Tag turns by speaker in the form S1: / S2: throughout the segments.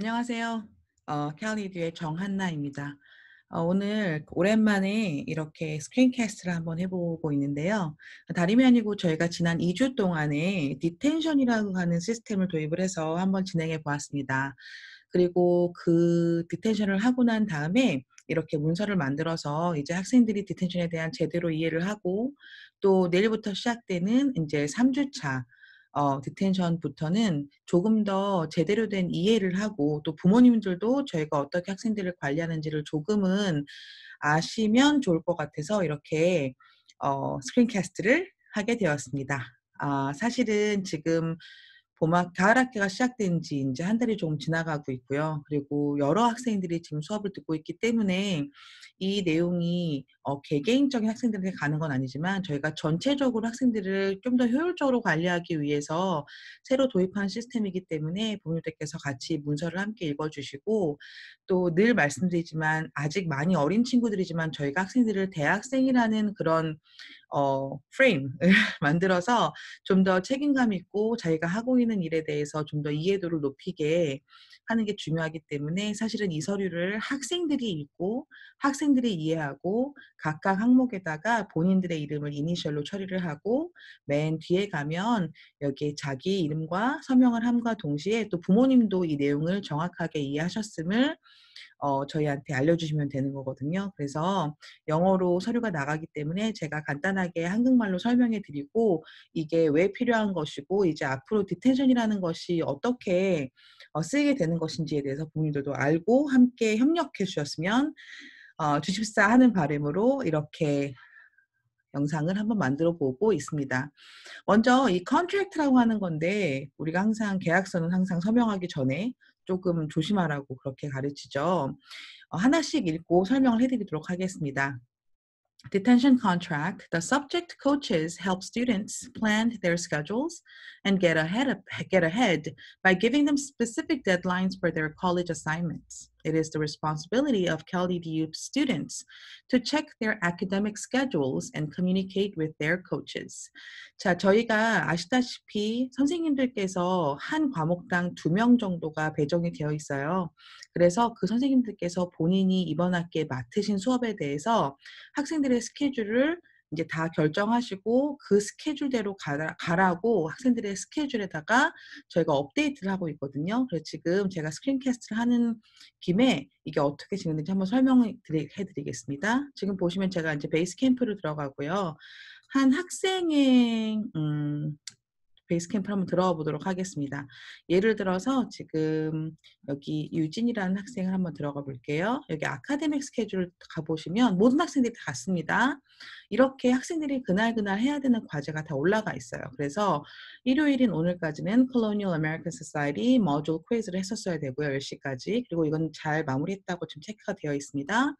S1: 안녕하세요. 어, 캘리듀의 정한나입니다. 어, 오늘 오랜만에 이렇게 스크린캐스트를 한번 해보고 있는데요. 다름이 아니고 저희가 지난 2주 동안에 디텐션이라고 하는 시스템을 도입을 해서 한번 진행해 보았습니다. 그리고 그 디텐션을 하고 난 다음에 이렇게 문서를 만들어서 이제 학생들이 디텐션에 대한 제대로 이해를 하고 또 내일부터 시작되는 이제 3주차 어, 디텐션부터는 조금 더 제대로 된 이해를 하고 또 부모님들도 저희가 어떻게 학생들을 관리하는지를 조금은 아시면 좋을 것 같아서 이렇게 어, 스크린캐스트를 하게 되었습니다. 아, 사실은 지금 봄학 가을 학기가 시작된 지 이제 한 달이 조금 지나가고 있고요. 그리고 여러 학생들이 지금 수업을 듣고 있기 때문에 이 내용이 어, 개개인적인 학생들에게 가는 건 아니지만 저희가 전체적으로 학생들을 좀 더 효율적으로 관리하기 위해서 새로 도입한 시스템이기 때문에 부모님들께서 같이 문서를 함께 읽어주시고 또 늘 말씀드리지만 아직 많이 어린 친구들이지만 저희가 학생들을 대학생이라는 그런 어, 프레임을 만들어서 좀 더 책임감 있고 자기가 하고 있는 일에 대해서 좀 더 이해도를 높이게 하는 게 중요하기 때문에 사실은 이 서류를 학생들이 읽고 학생들이 이해하고 각각 항목에다가 본인들의 이름을 이니셜로 처리를 하고 맨 뒤에 가면 여기에 자기 이름과 서명을 함과 동시에 또 부모님도 이 내용을 정확하게 이해하셨음을 어, 저희한테 알려주시면 되는 거거든요. 그래서 영어로 서류가 나가기 때문에 제가 간단하게 한국말로 설명해 드리고 이게 왜 필요한 것이고 이제 앞으로 디텐션이라는 것이 어떻게 어, 쓰이게 되는 것인지에 대해서 본인들도 알고 함께 협력해 주셨으면 어, 주십사 하는 바람으로 이렇게 영상을 한번 만들어 보고 있습니다. 먼저 이 컨트랙트라고 하는 건데 우리가 항상 계약서는 항상 서명하기 전에 조금 조심하라고 그렇게 가르치죠. 어, 하나씩 읽고 설명을 해드리도록 하겠습니다. Detention contract, the subject coaches help students plan their schedules and get ahead, of, get ahead by giving them specific deadlines for their college assignments. it is the responsibility of CalDDU students to check their academic schedules and communicate with their coaches. 자, 저희가 아시다시피 선생님들께서 한 과목당 두 명 정도가 배정이 되어 있어요. 그래서 그 선생님들께서 본인이 이번 학기에 맡으신 수업에 대해서 학생들의 스케줄을 이제 다 결정하시고 그 스케줄대로 가라, 가라고 학생들의 스케줄에다가 저희가 업데이트를 하고 있거든요. 그래서 지금 제가 스크린캐스트를 하는 김에 이게 어떻게 진행되는지 한번 설명해드리겠습니다. 을 지금 보시면 제가 이제 베이스 캠프를 들어가고요. 한 학생의 음, 베이스캠프 한번 들어와 보도록 하겠습니다. 예를 들어서 지금 여기 유진이라는 학생을 한번 들어가 볼게요. 여기 아카데믹 스케줄 가보시면 모든 학생들이 다 갔습니다. 이렇게 학생들이 그날그날 해야 되는 과제가 다 올라가 있어요. 그래서 일요일인 오늘까지는 Colonial American Society 머줄 퀴즈를 했었어야 되고요. 10시까지. 그리고 이건 잘 마무리했다고 지금 체크가 되어 있습니다.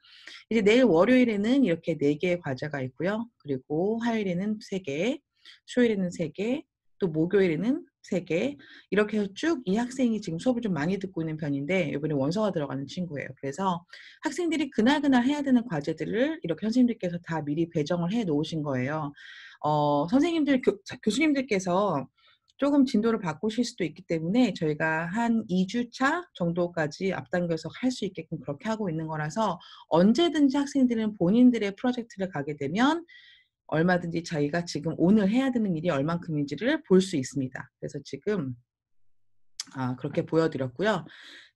S1: 이제 내일 월요일에는 이렇게 4개의 과제가 있고요. 그리고 화요일에는 3개, 수요일에는 3개, 또 목요일에는 세개 이렇게 해서 쭉 이 학생이 지금 수업을 좀 많이 듣고 있는 편인데 이번에 원서가 들어가는 친구예요. 그래서 학생들이 그날그날 해야 되는 과제들을 이렇게 선생님들께서 다 미리 배정을 해 놓으신 거예요. 어, 선생님들, 교, 교수님들께서 조금 진도를 바꾸실 수도 있기 때문에 저희가 한 2주차 정도까지 앞당겨서 할 수 있게끔 그렇게 하고 있는 거라서 언제든지 학생들은 본인들의 프로젝트를 가게 되면 얼마든지 자기가 지금 오늘 해야 되는 일이 얼만큼인지를 볼 수 있습니다. 그래서 지금 아, 그렇게 보여드렸고요.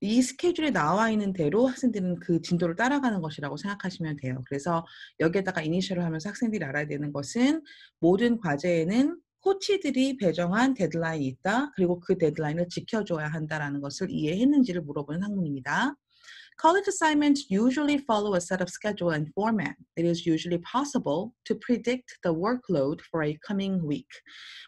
S1: 이 스케줄에 나와 있는 대로 학생들은 그 진도를 따라가는 것이라고 생각하시면 돼요. 그래서 여기에다가 이니셜을 하면서 학생들이 알아야 되는 것은 모든 과제에는 코치들이 배정한 데드라인이 있다. 그리고 그 데드라인을 지켜줘야 한다라는 것을 이해했는지를 물어보는 학문입니다. College assignments usually follow a set of schedule and format. It is usually possible to predict the workload for a coming week.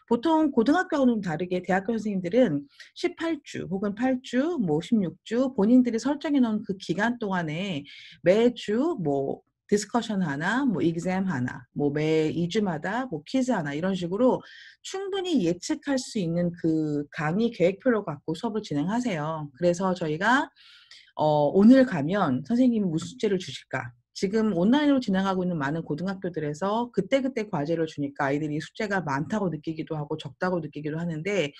S1: 보통 고등학교와는 다르게 대학교 선생님들은 18주 혹은 8주, 뭐 16주 본인들이 설정해 놓은 그 기간 동안에 매주 뭐 디스커션 하나, 뭐 exam 하나, 뭐매 2주마다 뭐 퀴즈 하나 이런 식으로 충분히 예측할 수 있는 그 강의 계획표를 갖고 수업을 진행하세요. 그래서 저희가 어, 오늘 가면 선생님이 무슨 숙제를 주실까? 지금 온라인으로 진행하고 있는 많은 고등학교들에서 그때그때 과제를 주니까 아이들이 숙제가 많다고 느끼기도 하고 적다고 느끼기도 하는데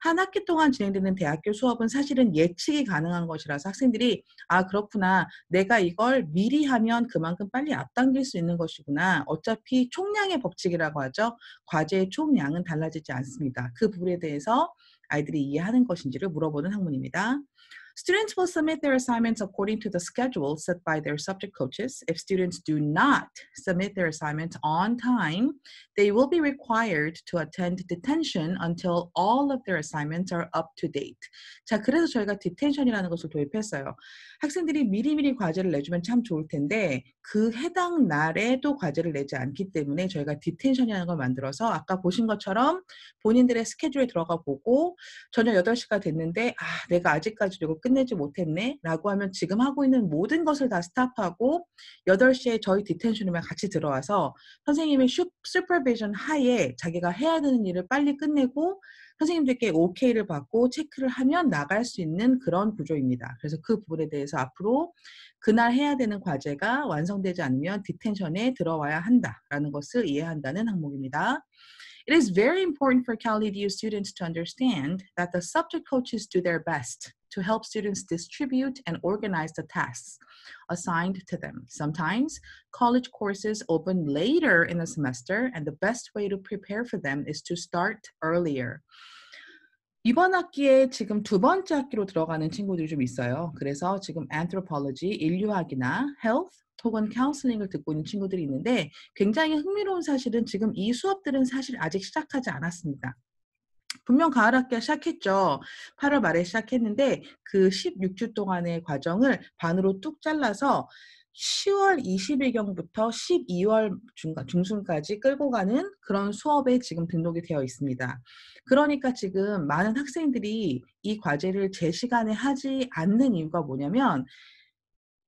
S1: 한 학기 동안 진행되는 대학교 수업은 사실은 예측이 가능한 것이라서 학생들이 아 그렇구나 내가 이걸 미리 하면 그만큼 빨리 앞당길 수 있는 것이구나 어차피 총량의 법칙이라고 하죠 과제의 총량은 달라지지 않습니다 그 부분에 대해서 아이들이 이해하는 것인지를 물어보는 학문입니다. Students will submit their assignments according to the schedule set by their subject coaches. If students do not submit their assignments on time, they will be required to attend detention until all of their assignments are up to date. 자, 그래서 저희가 detention이라는 것을 도입했어요. 학생들이 미리미리 과제를 내주면 참 좋을 텐데 그 해당 날에도 과제를 내지 않기 때문에 저희가 d e e t t n i o n 이라는걸 만들어서 아까 보신 것처럼 본인들의 스케줄에 들어가 보고 저녁 8시가 됐는데 아 내가 아직까지 이거 끝내지 못했네 라고 하면 지금 하고 있는 모든 것을 다 스탑하고 8시에 저희 디텐션룸에 같이 들어와서 선생님의 슈, 슈퍼비전 하에 자기가 해야 되는 일을 빨리 끝내고 선생님들께 o k 를 받고 체크를 하면 나갈 수 있는 그런 구조입니다. 그래서 그 부분에 대해서 앞으로 그날 해야 되는 과제가 완성되지 않으면 디텐션에 들어와야 한다라는 것을 이해한다는 항목입니다. It is very important for Cal EDU students to understand that the subject coaches do their best to help students distribute and organize the tasks assigned to them. Sometimes college courses open later in the semester, and the best way to prepare for them is to start earlier. 이번 학기에 지금 두 번째 학기로 들어가는 친구들이 좀 있어요. 그래서 지금 anthropology, 인류학이나 health 혹은 counseling을 듣고 있는 친구들이 있는데 굉장히 흥미로운 사실은 지금 이 수업들은 사실 아직 시작하지 않았습니다. 분명 가을학기가 시작했죠. 8월 말에 시작했는데 그 16주 동안의 과정을 반으로 뚝 잘라서 10월 20일경부터 12월 중간, 중순까지 끌고 가는 그런 수업에 지금 등록이 되어 있습니다. 그러니까 지금 많은 학생들이 이 과제를 제 시간에 하지 않는 이유가 뭐냐면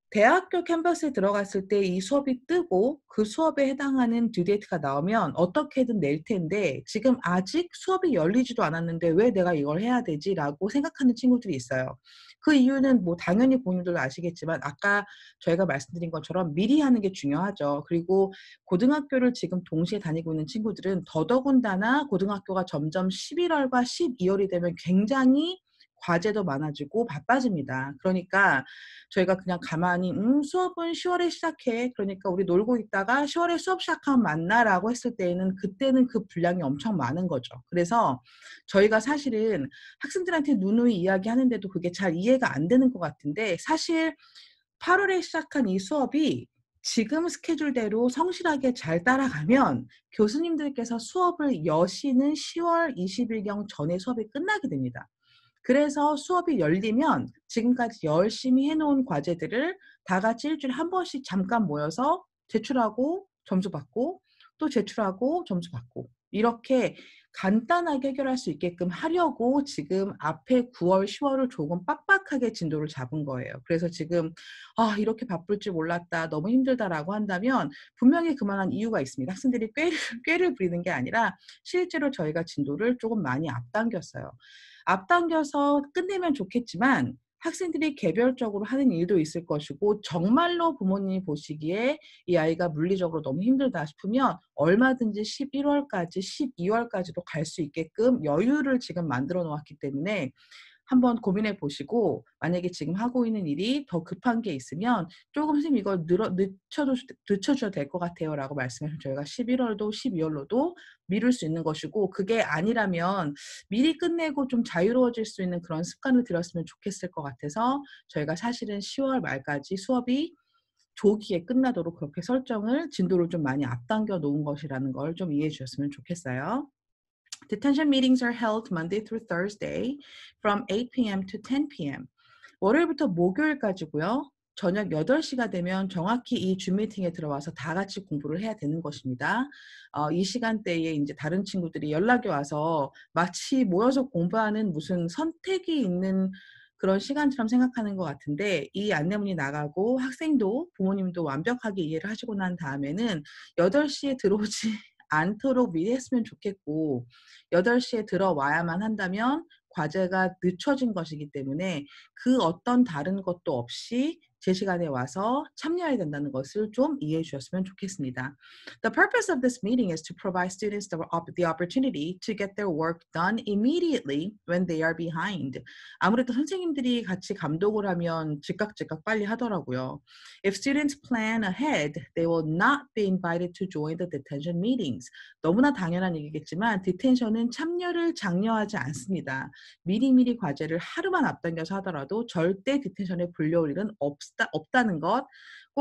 S1: 대학교 캔버스에 들어갔을 때 이 수업이 뜨고 그 수업에 해당하는 듀데이트가 나오면 어떻게든 낼 텐데 지금 아직 수업이 열리지도 않았는데 왜 내가 이걸 해야 되지라고 생각하는 친구들이 있어요. 그 이유는 뭐 당연히 본인들도 아시겠지만 아까 저희가 말씀드린 것처럼 미리 하는 게 중요하죠. 그리고 고등학교를 지금 동시에 다니고 있는 친구들은 더더군다나 고등학교가 점점 11월과 12월이 되면 굉장히 과제도 많아지고 바빠집니다. 그러니까 저희가 그냥 가만히 음 수업은 10월에 시작해. 그러니까 우리 놀고 있다가 10월에 수업 시작하면 만나라고 했을 때에는 그때는 그 분량이 엄청 많은 거죠. 그래서 저희가 사실은 학생들한테 누누이 이야기하는데도 그게 잘 이해가 안 되는 것 같은데 사실 8월에 시작한 이 수업이 지금 스케줄대로 성실하게 잘 따라가면 교수님들께서 수업을 여시는 10월 20일경 전에 수업이 끝나게 됩니다. 그래서 수업이 열리면 지금까지 열심히 해놓은 과제들을 다 같이 일주일에 한 번씩 잠깐 모여서 제출하고 점수 받고 또 제출하고 점수 받고 이렇게 간단하게 해결할 수 있게끔 하려고 지금 앞에 9월, 10월을 조금 빡빡하게 진도를 잡은 거예요. 그래서 지금 아 이렇게 바쁠 줄 몰랐다, 너무 힘들다라고 한다면 분명히 그만한 이유가 있습니다. 학생들이 꾀를, 꾀를 부리는 게 아니라 실제로 저희가 진도를 조금 많이 앞당겼어요. 앞당겨서 끝내면 좋겠지만 학생들이 개별적으로 하는 일도 있을 것이고 정말로 부모님이 보시기에 이 아이가 물리적으로 너무 힘들다 싶으면 얼마든지 11월까지 12월까지도 갈 수 있게끔 여유를 지금 만들어 놓았기 때문에 한번 고민해 보시고 만약에 지금 하고 있는 일이 더 급한 게 있으면 조금 선생님 이걸 늘어, 늦춰도, 늦춰줘야 될것 같아요 라고 말씀하시면 저희가 11월도 12월로도 미룰 수 있는 것이고 그게 아니라면 미리 끝내고 좀 자유로워질 수 있는 그런 습관을 들였으면 좋겠을 것 같아서 저희가 사실은 10월 말까지 수업이 조기에 끝나도록 그렇게 설정을 진도를 좀 많이 앞당겨 놓은 것이라는 걸 좀 이해해 주셨으면 좋겠어요. Detention meetings are held Monday through Thursday from 8 p.m. to 10 p.m. 월요일부터 목요일까지고요. 저녁 8시가 되면 정확히 이 줌미팅에 들어와서 다 같이 공부를 해야 되는 것입니다. 어, 이 시간대에 이제 다른 친구들이 연락이 와서 마치 모여서 공부하는 무슨 선택이 있는 그런 시간처럼 생각하는 것 같은데 이 안내문이 나가고 학생도 부모님도 완벽하게 이해를 하시고 난 다음에는 8시에 들어오지 않도록 미리 했으면 좋겠고 8시에 들어와야만 한다면 과제가 늦춰진 것이기 때문에 그 어떤 다른 것도 없이 제 시간에 와서 참여해야 된다는 것을 좀 이해해 주셨으면 좋겠습니다. The purpose of this meeting is to provide students the, the opportunity to get their work done immediately when they are behind. 아무래도 선생님들이 같이 감독을 하면 즉각 즉각 빨리 하더라고요. If students plan ahead, they will not be invited to join the detention meetings. 너무나 당연한 얘기겠지만 디텐션은 참여를 장려하지 않습니다. 미리미리 과제를 하루만 앞당겨서 하더라도 절대 디텐션에 불려올 일은 없습니다. 없다, 없다는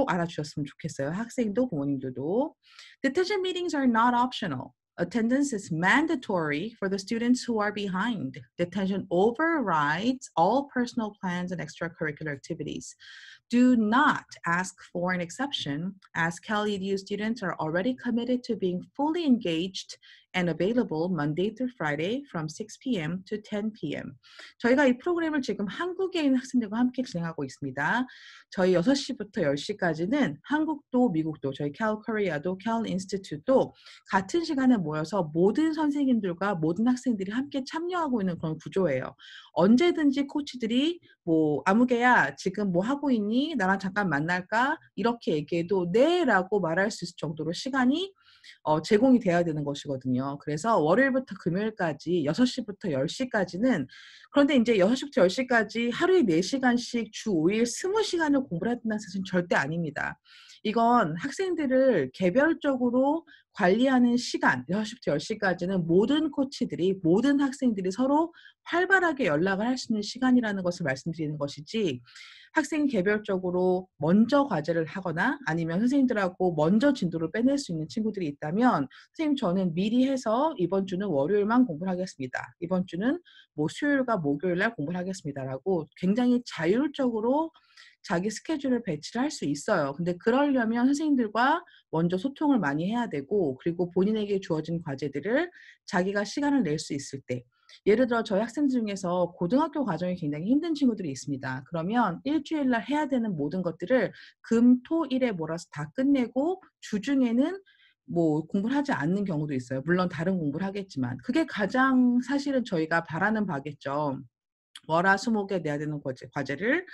S1: 알아주셨으면 좋겠어요. 학생도 부모님들도. Detention meetings are not optional. Attendance is mandatory for the students who are behind. Detention overrides all personal plans and extracurricular activities. do not ask for an exception, as Cal EDU students are already committed to being fully engaged and available Monday through Friday from 6 p.m. to 10 p.m. 저희가 이 프로그램을 지금 한국에 있는 학생들과 함께 진행하고 있습니다. 저희 6시부터 10시까지는 한국도 미국도 저희 cal k o r e a 도 cal i n s t i t u t e 도 같은 시간에 모여서 모든 선생님들과 모든 학생들이 함께 참여하고 있는 그런 구조예요. 언제든지 코치들이 뭐 아무개야 지금 뭐 하고 있니? 사람 나랑 잠깐 만날까 이렇게 얘기해도 네라고 말할 수 있을 정도로 시간이 어, 제공이 돼야 되는 것이거든요. 그래서 월요일부터 금요일까지 6시부터 10시까지는 그런데 이제 6시부터 10시까지 하루에 4시간씩 주 5일 20시간을 공부를 한다는 사실은 절대 아닙니다. 이건 학생들을 개별적으로 관리하는 시간 6시부터 10시까지는 모든 코치들이 모든 학생들이 서로 활발하게 연락을 할 수 있는 시간이라는 것을 말씀드리는 것이지 학생 개별적으로 먼저 과제를 하거나 아니면 선생님들하고 먼저 진도를 빼낼 수 있는 친구들이 있다면 선생님 저는 미리 해서 이번 주는 월요일만 공부를 하겠습니다. 이번 주는 뭐 수요일과 목요일 날 공부를 하겠습니다라고 굉장히 자율적으로 자기 스케줄을 배치를 할 수 있어요. 근데 그러려면 선생님들과 먼저 소통을 많이 해야 되고 그리고 본인에게 주어진 과제들을 자기가 시간을 낼 수 있을 때 예를 들어 저희 학생들 중에서 고등학교 과정이 굉장히 힘든 친구들이 있습니다. 그러면 일주일날 해야 되는 모든 것들을 금, 토, 일에 몰아서 다 끝내고 주중에는 뭐 공부를 하지 않는 경우도 있어요. 물론 다른 공부를 하겠지만 그게 가장 사실은 저희가 바라는 바겠죠. 월화수목에 내야 되는 과제, 과제를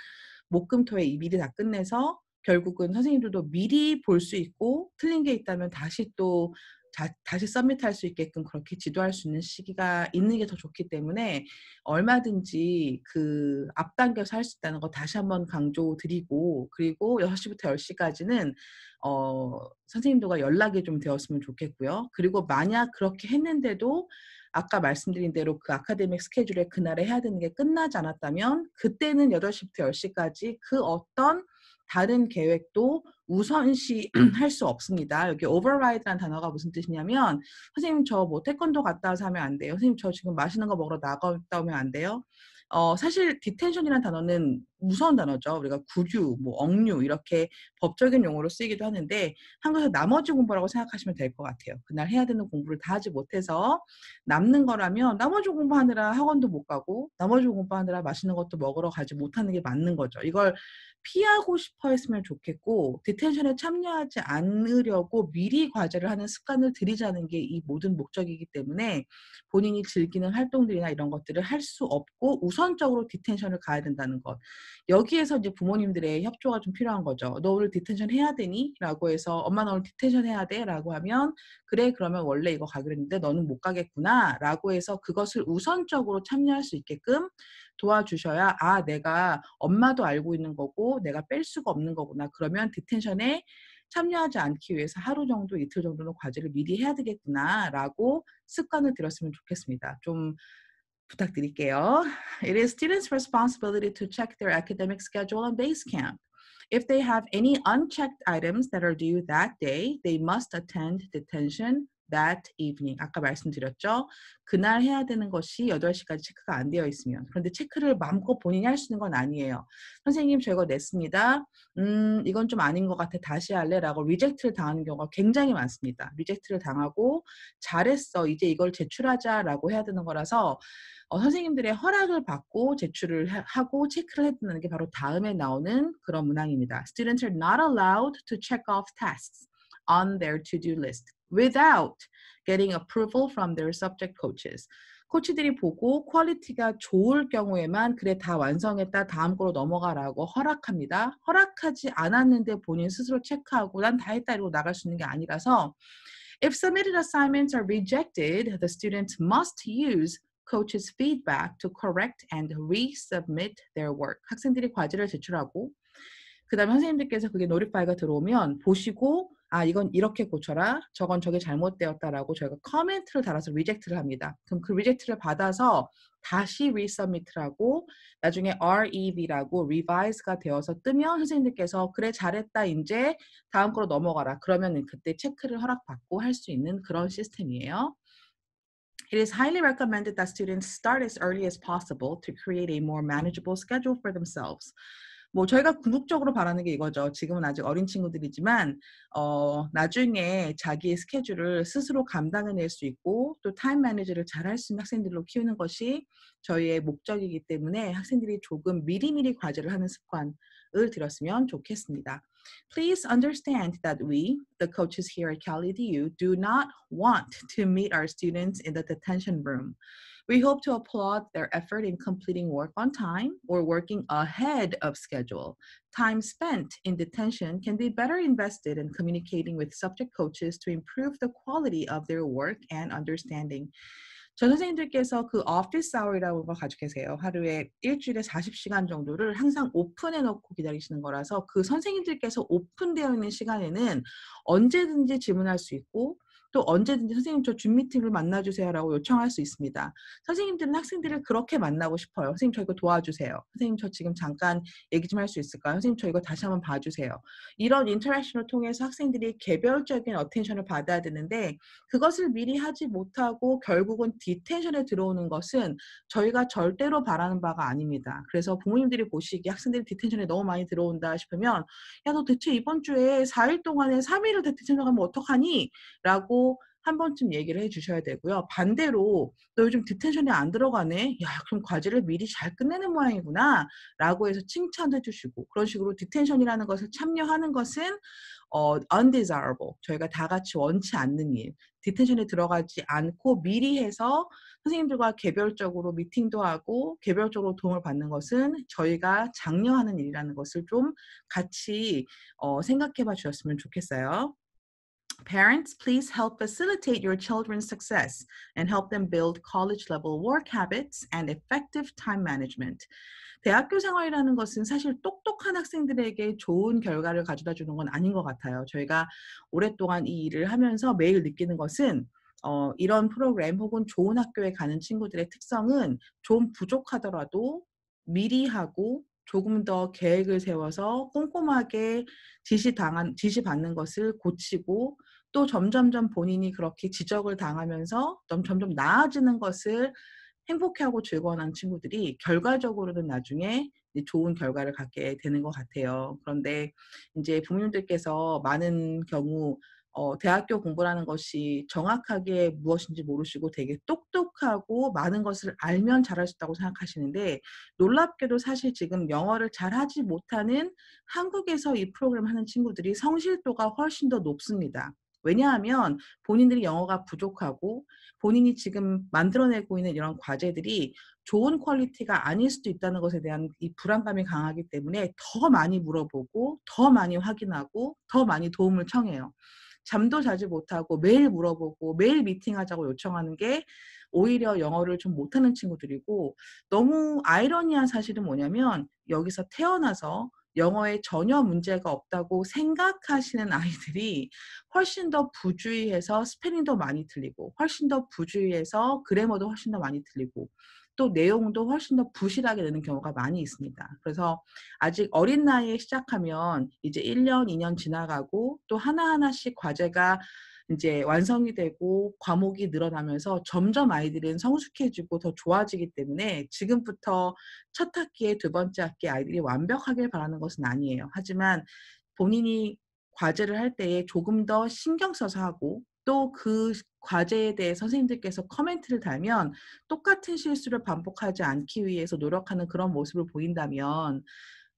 S1: 목금토에 미리 다 끝내서 결국은 선생님들도 미리 볼 수 있고 틀린 게 있다면 다시 또 다, 시 서밋할 수 있게끔 그렇게 지도할 수 있는 시기가 있는 게 더 좋기 때문에 얼마든지 그 앞당겨서 할 수 있다는 거 다시 한번 강조드리고 그리고 6시부터 10시까지는 어, 선생님들과 연락이 좀 되었으면 좋겠고요. 그리고 만약 그렇게 했는데도 아까 말씀드린 대로 그 아카데믹 스케줄에 그날에 해야 되는 게 끝나지 않았다면 그때는 8시부터 10시까지 그 어떤 다른 계획도 우선시 할 수 없습니다. 여기 override라는 단어가 무슨 뜻이냐면 선생님 저 뭐 태권도 갔다 와서 하면 안 돼요. 선생님 저 지금 맛있는 거 먹으러 나갔다 오면 안 돼요. 어, 사실 디텐션이라는 단어는 무서운 단어죠. 우리가 구류, 뭐 억류 이렇게 법적인 용어로 쓰이기도 하는데 한국에서 나머지 공부라고 생각하시면 될 것 같아요. 그날 해야 되는 공부를 다 하지 못해서 남는 거라면 나머지 공부하느라 학원도 못 가고 나머지 공부하느라 맛있는 것도 먹으러 가지 못하는 게 맞는 거죠. 이걸 피하고 싶어 했으면 좋겠고 디텐션에 참여하지 않으려고 미리 과제를 하는 습관을 들이자는 게 이 모든 목적이기 때문에 본인이 즐기는 활동들이나 이런 것들을 할 수 없고 우선적으로 디텐션을 가야 된다는 것. 여기에서 이제 부모님들의 협조가 좀 필요한 거죠. 너 오늘 디텐션 해야 되니? 라고 해서 엄마 나오 디텐션 해야 돼? 라고 하면 그래 그러면 원래 이거 가기로 했는데 너는 못 가겠구나 라고 해서 그것을 우선적으로 참여할 수 있게끔 도와주셔야 아 내가 엄마도 알고 있는 거고 내가 뺄 수가 없는 거구나 그러면 디텐션에 참여하지 않기 위해서 하루 정도 이틀 정도는 과제를 미리 해야 되겠구나라고 습관을 들였으면 좋겠습니다. 좀 부탁드릴게요. It is students' responsibility to check their academic schedule on base camp. If they have any unchecked items that are due that day, they must attend detention that evening. 아까 말씀드렸죠. 그날 해야 되는 것이 8시까지 체크가 안 되어 있으면. 그런데 체크를 마음껏 본인이 할 수 있는 건 아니에요. 선생님, 저거 냈습니다. 음, 이건 좀 아닌 것 같아. 다시 할래? 라고 리젝트를 당하는 경우가 굉장히 많습니다. 리젝트를 당하고 잘했어. 이제 이걸 제출하자. 라고 해야 되는 거라서 어, 선생님들의 허락을 받고 제출을 하고 체크를 해야 는게 바로 다음에 나오는 그런 문항입니다. Students are not allowed to check off tasks. on their to-do list without getting approval from their subject coaches. 코치들이 보고 퀄리티가 좋을 경우에만 그래 다 완성했다 다음 거로 넘어가라고 허락합니다. 허락하지 않았는데 본인 스스로 체크하고 난 다 했다 이러고 나갈 수 있는 게 아니라서 If submitted assignments are rejected, the student must use coach's feedback to correct and resubmit their work. 학생들이 과제를 제출하고 그 다음에 선생님들께서 그게 노리파이가 들어오면 보시고 아 이건 이렇게 고쳐라 저건 저게 잘못되었다라고 저희가 커멘트를 달아서 리젝트를 합니다 그럼 그 리젝트를 받아서 다시 리서미트라고 나중에 REV라고 revise가 되어서 뜨면 선생님들께서 그래 잘했다 이제 다음 거로 넘어가라 그러면 그때 체크를 허락받고 할 수 있는 그런 시스템이에요 It is highly recommended that students start as early as possible to create a more manageable schedule for themselves. 뭐 저희가 궁극적으로 바라는 게 이거죠. 지금은 아직 어린 친구들이지만 어 나중에 자기의 스케줄을 스스로 감당해낼 수 있고 또 타임 매니저를잘할수 있는 학생들로 키우는 것이 저희의 목적이기 때문에 학생들이 조금 미리미리 과제를 하는 습관을 들었으면 좋겠습니다. Please understand that we, the coaches here at CaliDU, e do not want to meet our students in the detention room. We hope to applaud their effort in completing work on time or working ahead of schedule. Time spent in detention can be better invested in communicating with subject coaches to improve the quality of their work and understanding. 전 선생님들께서 그 오피스 아워라는 걸 가지고 계세요. 하루에 일주일에 40시간 정도를 항상 오픈해 놓고 기다리시는 거라서 그 선생님들께서 오픈되어 있는 시간에는 언제든지 질문할 수 있고 또 언제든지 선생님 저 줌 미팅을 만나주세요라고 요청할 수 있습니다. 선생님들은 학생들을 그렇게 만나고 싶어요. 선생님 저 이거 도와주세요. 선생님 저 지금 잠깐 얘기 좀 할 수 있을까요? 선생님 저 이거 다시 한번 봐주세요. 이런 인터랙션을 통해서 학생들이 개별적인 어텐션을 받아야 되는데 그것을 미리 하지 못하고 결국은 디텐션에 들어오는 것은 저희가 절대로 바라는 바가 아닙니다. 그래서 부모님들이 보시기 에 학생들이 디텐션에 너무 많이 들어온다 싶으면 야 너 대체 이번 주에 4일 동안에 3일을 디텐션 가면 어떡하니? 라고 한 번쯤 얘기를 해주셔야 되고요. 반대로 너 요즘 디텐션이 안 들어가네. 야 그럼 과제를 미리 잘 끝내는 모양이구나. 라고 해서 칭찬도 해주시고 그런 식으로 디텐션이라는 것을 참여하는 것은 어, undesirable. 저희가 다 같이 원치 않는 일. 디텐션에 들어가지 않고 미리 해서 선생님들과 개별적으로 미팅도 하고 개별적으로 도움을 받는 것은 저희가 장려하는 일이라는 것을 좀 같이 어, 생각해 봐 주셨으면 좋겠어요. Parents, please help facilitate your children's success and help them build college level work habits and effective time management. 대학교 생활이라는 것은 사실 똑똑한 학생들에게 좋은 결과를 가져다 주는 건 아닌 것 같아요. 저희가 오랫동안 이 일을 하면서 매일 느끼는 것은 어, 이런 프로그램 혹은 좋은 학교에 가는 친구들의 특성은 좀 부족하더라도 미리 하고 조금 더 계획을 세워서 꼼꼼하게 지시 당한 지시 받는 것을 고치고 또 점점점 본인이 그렇게 지적을 당하면서 점점점 나아지는 것을 행복해하고 즐거워하는 친구들이 결과적으로는 나중에 좋은 결과를 갖게 되는 것 같아요. 그런데 이제 부모님들께서 많은 경우 어, 대학교 공부라는 것이 정확하게 무엇인지 모르시고 되게 똑똑하고 많은 것을 알면 잘할 수 있다고 생각하시는데 놀랍게도 사실 지금 영어를 잘하지 못하는 한국에서 이 프로그램 하는 친구들이 성실도가 훨씬 더 높습니다. 왜냐하면 본인들이 영어가 부족하고 본인이 지금 만들어내고 있는 이런 과제들이 좋은 퀄리티가 아닐 수도 있다는 것에 대한 이 불안감이 강하기 때문에 더 많이 물어보고 더 많이 확인하고 더 많이 도움을 청해요. 잠도 자지 못하고 매일 물어보고 매일 미팅하자고 요청하는 게 오히려 영어를 좀 못하는 친구들이고 너무 아이러니한 사실은 뭐냐면 여기서 태어나서 영어에 전혀 문제가 없다고 생각하시는 아이들이 훨씬 더 부주의해서 스페링도 많이 틀리고 훨씬 더 부주의해서 그래머도 훨씬 더 많이 틀리고 또 내용도 훨씬 더 부실하게 되는 경우가 많이 있습니다. 그래서 아직 어린 나이에 시작하면 이제 1년, 2년 지나가고 또 하나하나씩 과제가 이제 완성이 되고 과목이 늘어나면서 점점 아이들은 성숙해지고 더 좋아지기 때문에 지금부터 첫 학기에 두 번째 학기 아이들이 완벽하길 바라는 것은 아니에요. 하지만 본인이 과제를 할 때에 조금 더 신경 써서 하고 또 그 과제에 대해 선생님들께서 커멘트를 달면 똑같은 실수를 반복하지 않기 위해서 노력하는 그런 모습을 보인다면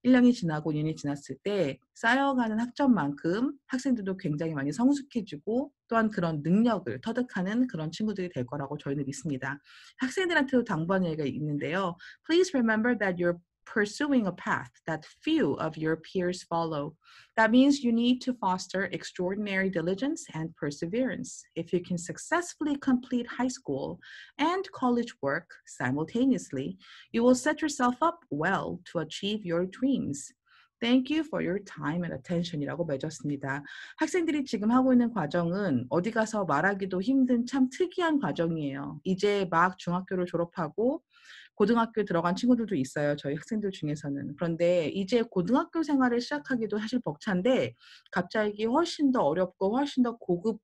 S1: 1년이 지나고 2년이 지났을 때 쌓여가는 학점만큼 학생들도 굉장히 많이 성숙해지고 또한 그런 능력을 터득하는 그런 친구들이 될 거라고 저희는 믿습니다. 학생들한테도 당부하는 얘기가 있는데요. Please remember that your pursuing a path that few of your peers follow. That means you need to foster extraordinary diligence and perseverance if you can successfully complete high school and college work simultaneously. You will set yourself up well to achieve your dreams. Thank you for your time and attention이라고 맺었습니다. 학생들이 지금 하고 있는 과정은 어디 가서 말하기도 힘든 참 특이한 과정이에요. 이제 막 중학교를 졸업하고 고등학교 들어간 친구들도 있어요. 저희 학생들 중에서는. 그런데 이제 고등학교 생활을 시작하기도 사실 벅찬데 갑자기 훨씬 더 어렵고 훨씬 더 고급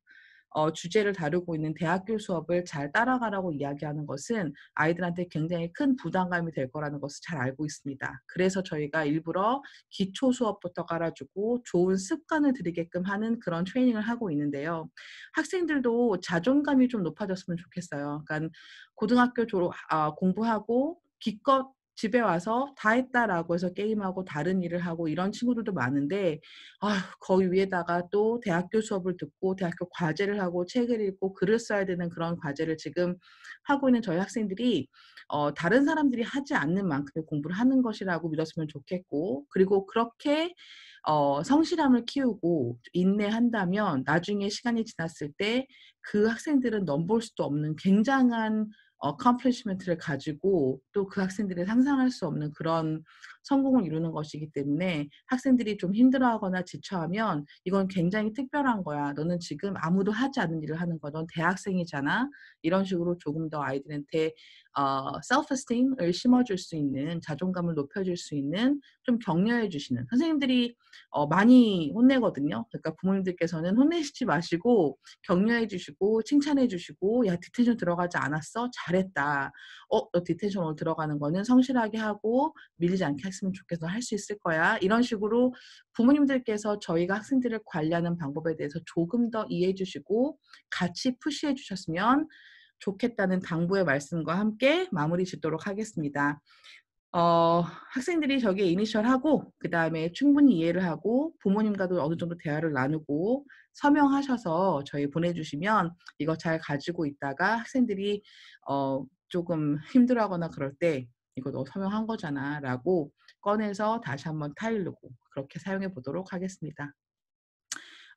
S1: 어, 주제를 다루고 있는 대학교 수업을 잘 따라가라고 이야기하는 것은 아이들한테 굉장히 큰 부담감이 될 거라는 것을 잘 알고 있습니다. 그래서 저희가 일부러 기초 수업부터 깔아주고 좋은 습관을 들이게끔 하는 그런 트레이닝을 하고 있는데요. 학생들도 자존감이 좀 높아졌으면 좋겠어요. 그러니까 고등학교 졸업, 아, 공부하고 기껏 집에 와서 다 했다라고 해서 게임하고 다른 일을 하고 이런 친구들도 많은데 아, 거기 위에다가 또 대학교 수업을 듣고 대학교 과제를 하고 책을 읽고 글을 써야 되는 그런 과제를 지금 하고 있는 저희 학생들이 어, 다른 사람들이 하지 않는 만큼의 공부를 하는 것이라고 믿었으면 좋겠고 그리고 그렇게 어, 성실함을 키우고 인내한다면 나중에 시간이 지났을 때 그 학생들은 넘볼 수도 없는 굉장한 어컴플리시먼트를 가지고 또 그 학생들이 상상할 수 없는 그런 성공을 이루는 것이기 때문에 학생들이 좀 힘들어하거나 지쳐하면 이건 굉장히 특별한 거야. 너는 지금 아무도 하지 않은 일을 하는 거야. 넌 대학생이잖아. 이런 식으로 조금 더 아이들한테 어, self-esteem을 심어줄 수 있는 자존감을 높여줄 수 있는 좀 격려해 주시는 선생님들이 어, 많이 혼내거든요. 그러니까 부모님들께서는 혼내시지 마시고 격려해 주시고 칭찬해 주시고 야 디텐션 들어가지 않았어 잘했다. 어, 너 디텐션 오늘 들어가는 거는 성실하게 하고 밀리지 않게 했으면 좋겠어 할 수 있을 거야. 이런 식으로 부모님들께서 저희가 학생들을 관리하는 방법에 대해서 조금 더 이해해 주시고 같이 푸시해 주셨으면 좋겠다는 당부의 말씀과 함께 마무리 짓도록 하겠습니다. 어, 학생들이 저기에 이니셜하고 그 다음에 충분히 이해를 하고 부모님과도 어느 정도 대화를 나누고 서명하셔서 저희 보내주시면 이거 잘 가지고 있다가 학생들이 어, 조금 힘들어하거나 그럴 때 이거 너 서명한 거잖아 라고 꺼내서 다시 한번 타일르고 그렇게 사용해 보도록 하겠습니다.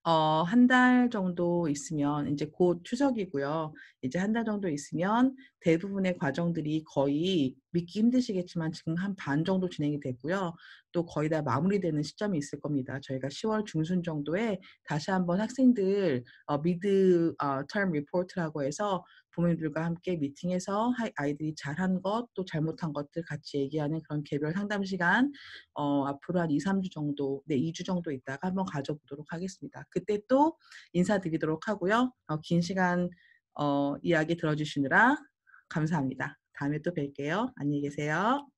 S1: 어, 한 달 정도 있으면 이제 곧추석이고요 이제 한 달 정도 있으면 대부분의 과정들이 거의 믿기 힘드시겠지만 지금 한 반 정도 진행이 되고요. 또 거의 다 마무리되는 시점이 있을 겁니다. 저희가 10월 중순 정도에 다시 한번 학생들 어, 미드 어, 텀 리포트라고 해서 부모님들과 함께 미팅해서 아이들이 잘한 것 또 잘못한 것들 같이 얘기하는 그런 개별 상담 시간 어, 앞으로 한 2, 3주 정도, 네, 2주 정도 있다가 한번 가져보도록 하겠습니다. 그때 또 인사드리도록 하고요. 어, 긴 시간 어, 이야기 들어주시느라 감사합니다. 다음에 또 뵐게요. 안녕히 계세요.